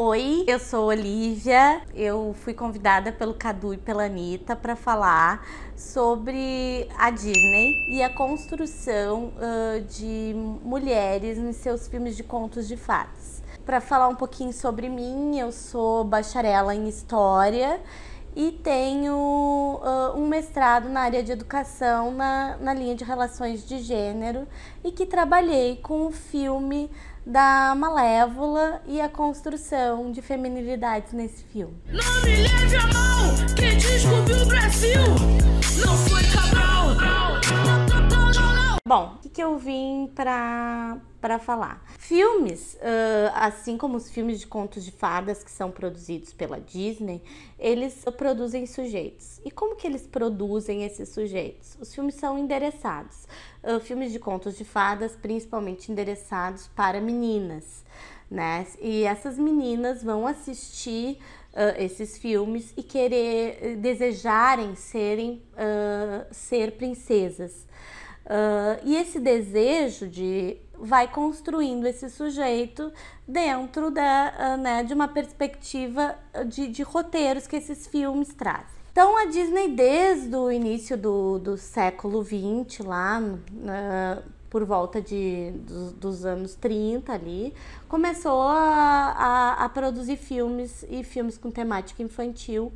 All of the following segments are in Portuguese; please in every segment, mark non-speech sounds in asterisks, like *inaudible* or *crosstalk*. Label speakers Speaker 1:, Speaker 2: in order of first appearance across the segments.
Speaker 1: Oi, eu sou Olivia. Eu fui convidada pelo Cadu e pela Anitta para falar sobre a Disney e a construção uh, de mulheres nos seus filmes de contos de fadas. Para falar um pouquinho sobre mim, eu sou bacharela em História e tenho uh, um mestrado na área de educação na, na linha de relações de gênero e que trabalhei com o filme da Malévola e a construção de feminilidades nesse filme. Não me leve a quem descobriu o Brasil não foi Cabral. Bom, o que, que eu vim para para falar. Filmes, uh, assim como os filmes de contos de fadas que são produzidos pela Disney, eles produzem sujeitos. E como que eles produzem esses sujeitos? Os filmes são endereçados. Uh, filmes de contos de fadas, principalmente endereçados para meninas, né? E essas meninas vão assistir uh, esses filmes e querer, desejarem serem, ser princesas. e esse desejo de vai construindo esse sujeito dentro da, ah, né, de uma perspectiva ah, de, de roteiros que esses filmes trazem. Então a Disney, desde o início do, do século XX, lá uh, por volta de, dos, dos, anos 30 ali, começou a, a, a, produzir filmes e filmes com temática infantil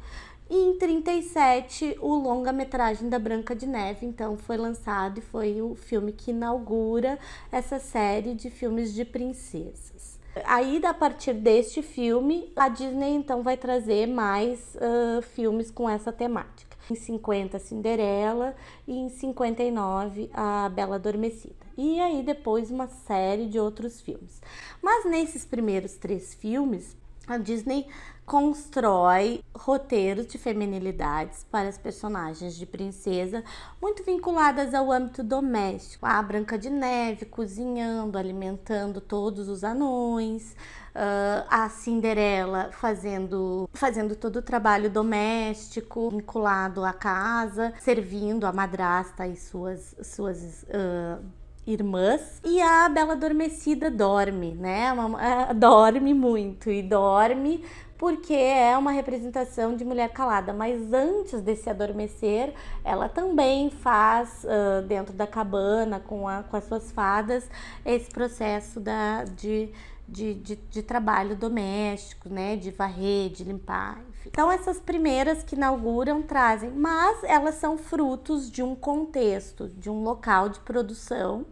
Speaker 1: e em 37, o longa-metragem da Branca de Neve, então, foi lançado e foi o filme que inaugura essa série de filmes de princesas. Aí, a partir deste filme, a Disney então vai trazer mais uh, filmes com essa temática. Em 50, Cinderela e em 59, A Bela Adormecida. E aí depois uma série de outros filmes. Mas nesses primeiros três filmes, a Disney constrói roteiros de feminilidades para as personagens de princesa, muito vinculadas ao âmbito doméstico. A Branca de Neve cozinhando, alimentando todos os anões, Uh, a Cinderela fazendo, fazendo todo o trabalho doméstico, vinculado à casa, servindo a madrasta e suas, suas uh, irmãs. E a Bela Adormecida dorme, né? É é, dorme muito e dorme porque é uma representação de mulher calada. Mas antes desse adormecer, ela também faz uh, dentro da cabana com, a, com as suas fadas esse processo da, de, de, de, de, trabalho doméstico, né? De varrer, de limpar, enfim. Então, essas primeiras que inauguram trazem, mas elas são frutos de um contexto, de um local de produção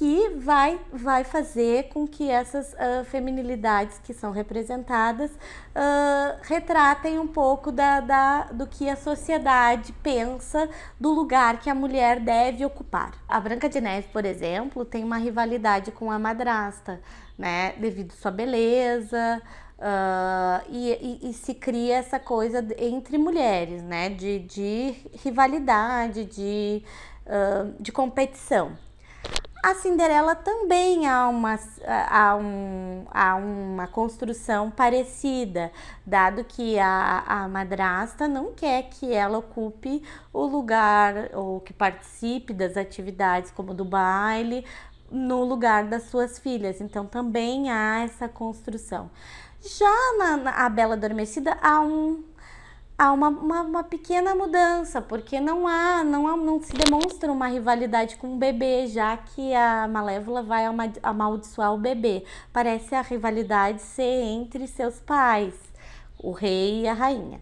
Speaker 1: que vai, vai fazer com que essas uh, feminilidades que são representadas uh, retratem um pouco da, da, do que a sociedade pensa do lugar que a mulher deve ocupar. A Branca de Neve, por exemplo, tem uma rivalidade com a madrasta, né? Devido à sua beleza. Uh, e, e, e, se cria essa coisa entre mulheres, né? De, de rivalidade, de, de competição. A Cinderela também há uma, há, um, há uma construção parecida, dado que a, a madrasta não quer que ela ocupe o lugar ou que participe das atividades como do baile no lugar das suas filhas. Então também há essa construção. Já na, na a Bela Adormecida há um há uma, uma, uma, pequena mudança, porque não há, não há, não se demonstra uma rivalidade com o bebê, já que a Malévola vai amaldiçoar o bebê. Parece a rivalidade ser entre seus pais, o rei e a rainha.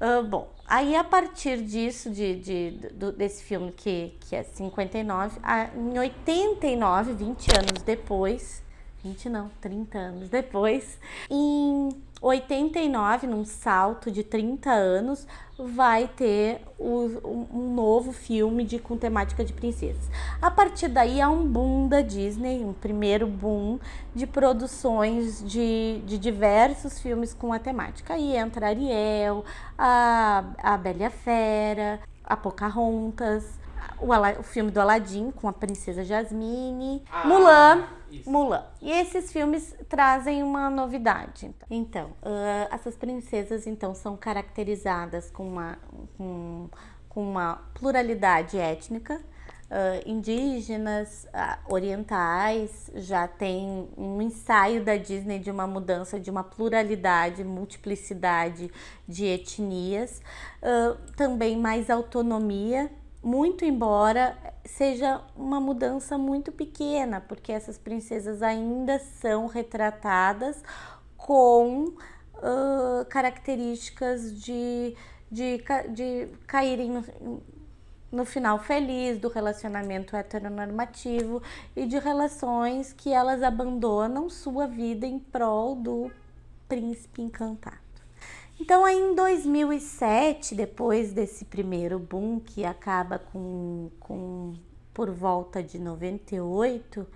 Speaker 1: Uh, bom, aí a partir disso, de, de, desse filme que, que é 59, a, em 89, 20 anos depois, 20 não, 30 anos depois, em 89, num salto de 30 anos, vai ter o, um novo filme de, com temática de princesas. A partir daí há um boom da Disney, um primeiro boom de produções de, de diversos filmes com a temática. Aí entra Ariel, a, a Bela a Fera, a Pocahontas, o, o, filme do Aladdin com a princesa Jasmine, ah. Mulan isso. Mulan. E esses filmes trazem uma novidade. Então, uh, essas princesas então são caracterizadas com uma, com, com uma pluralidade étnica. Uh, indígenas, uh, orientais, já tem um ensaio da Disney de uma mudança de uma pluralidade, multiplicidade de etnias, uh, também mais autonomia muito embora seja uma mudança muito pequena, porque essas princesas ainda são retratadas com uh, características de, de, de caírem no, no final feliz do relacionamento heteronormativo e de relações que elas abandonam sua vida em prol do príncipe encantado. Então, aí em 2007, depois desse primeiro boom que acaba com, com por volta de 98, uh,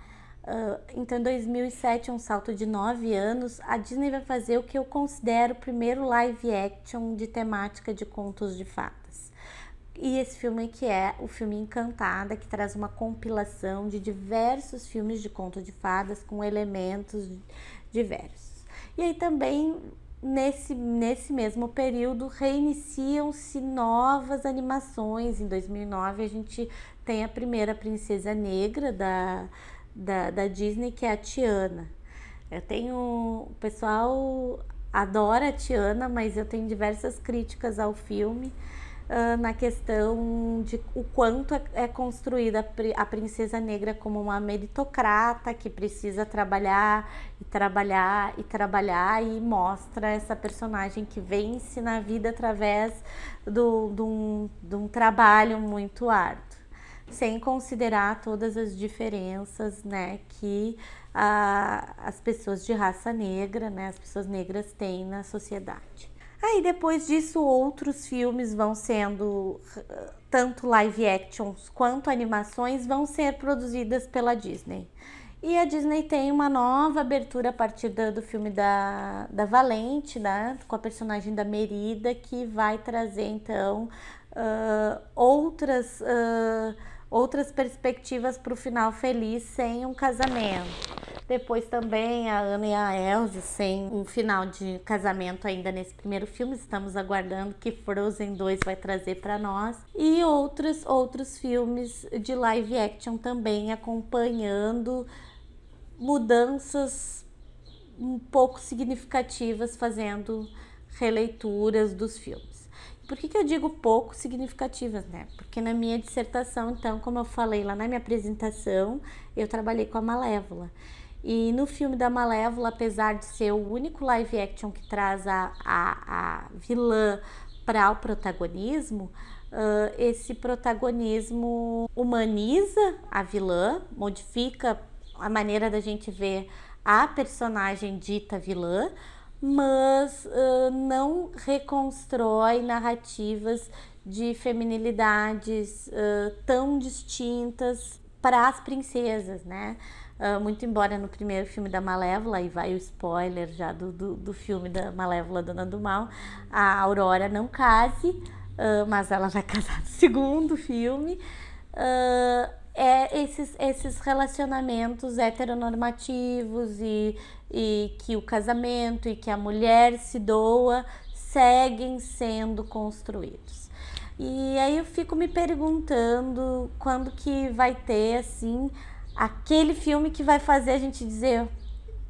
Speaker 1: ah, então em 2007, um salto de 9 anos, a Disney vai fazer o que eu considero o primeiro live action de temática de contos de fadas. E esse filme que é o filme Encantada, que traz uma compilação de diversos filmes de contos de fadas com elementos diversos. E aí também nesse, nesse mesmo período reiniciam-se novas animações. Em 2009 a gente tem a primeira princesa negra da, da, da Disney, que é a Tiana. Eu tenho. O pessoal adora a Tiana, mas eu tenho diversas críticas ao filme na questão de o quanto é, é construída a princesa negra como uma meritocrata que precisa trabalhar e trabalhar e trabalhar e mostra essa personagem que vence na vida através do, de, um, um trabalho muito árduo sem considerar todas as diferenças né, que ah, as pessoas de raça negra, né, as pessoas negras têm na sociedade. Aí depois disso, outros filmes vão sendo, ah, tanto live actions quanto animações, vão ser produzidas pela Disney. E a Disney tem uma nova abertura a partir do filme da, da Valente, né? com a personagem da Merida, que vai trazer então uh, outras, uh, outras perspectivas para o final feliz sem um casamento. Depois também a Ana e a Elsa sem um final de casamento ainda nesse primeiro filme. Estamos aguardando que Frozen 2 vai trazer para nós. E outros outros filmes de live action também acompanhando mudanças um pouco significativas fazendo releituras dos filmes. Por que, que eu digo pouco significativas, né? Porque na minha dissertação, então, como eu falei lá na minha apresentação, eu trabalhei com a Malévola. E no filme da Malévola, apesar de ser o único live action que traz a, a, a vilã para o protagonismo, uh, esse protagonismo humaniza a vilã, modifica a maneira da gente ver a personagem dita vilã, mas uh, não reconstrói narrativas de feminilidades uh, tão distintas para as princesas, né? Ah, muito embora no primeiro filme da Malévola, e vai o spoiler já do, do, do filme da Malévola Dona do Mal, a Aurora não case, uh, mas ela vai *laughs* casar no segundo filme. Uh, é esses, esses relacionamentos heteronormativos e, e que o casamento e que a mulher se doa seguem sendo construídos. E aí eu fico me perguntando quando que vai ter assim aquele filme que vai fazer a gente dizer,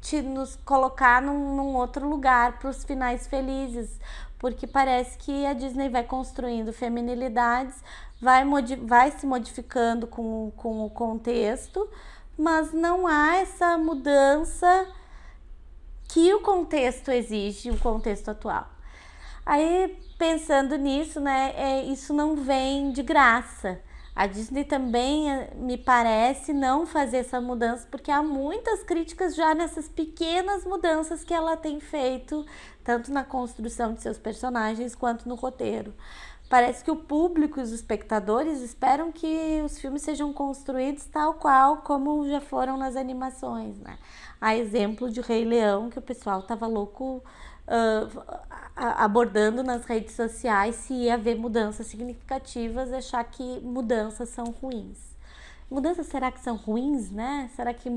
Speaker 1: te nos colocar num, num outro lugar para os finais felizes, porque parece que a Disney vai construindo feminilidades, vai, vai se modificando com, com o contexto, mas não há essa mudança que o contexto exige, o contexto atual. Aí pensando nisso, né, é, isso não vem de graça. A Disney também, eh, me parece, não fazer essa mudança, porque há muitas críticas já nessas pequenas mudanças que ela tem feito, tanto na construção de seus personagens quanto no roteiro. Parece que o público e os espectadores esperam que os filmes sejam construídos tal qual como já foram nas animações, né? A exemplo de Rei Leão, que o pessoal tava louco uh, abordando nas redes sociais se ia haver mudanças significativas, achar que mudanças são ruins. Mudanças será que são ruins, né? Será que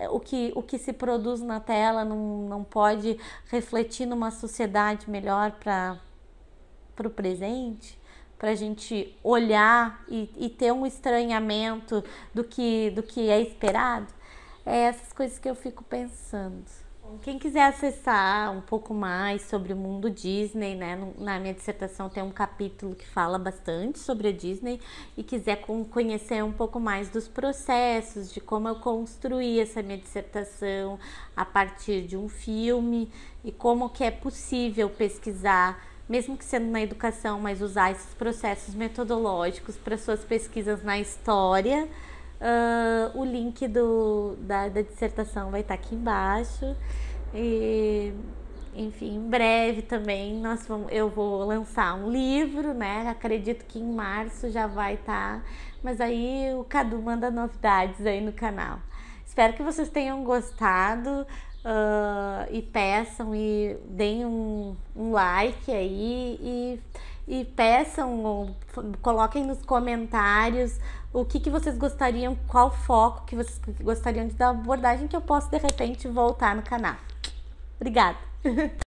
Speaker 1: eh, o que, o que se produz na tela não, não pode refletir numa sociedade melhor para o presente? para a gente olhar e, e, ter um estranhamento do que, do que é esperado. É essas coisas que eu fico pensando quem quiser acessar um pouco mais sobre o mundo Disney, né? Na minha dissertação tem um capítulo que fala bastante sobre a Disney e quiser conhecer um pouco mais dos processos, de como eu construí essa minha dissertação a partir de um filme e como que é possível pesquisar mesmo que sendo na educação, mas usar esses processos metodológicos para suas pesquisas na história, Uh, o link do, da, da dissertação vai estar tá aqui embaixo. E, enfim, em breve também nós vamos, eu vou lançar um livro, né? Acredito que em março já vai estar. Tá, mas aí o Cadu manda novidades aí no canal. Espero que vocês tenham gostado. Uh, e peçam e deem um, um like aí e e peçam ou coloquem nos comentários o que, que vocês gostariam, qual foco que vocês gostariam de dar abordagem que eu posso de repente voltar no canal. Obrigada! *laughs*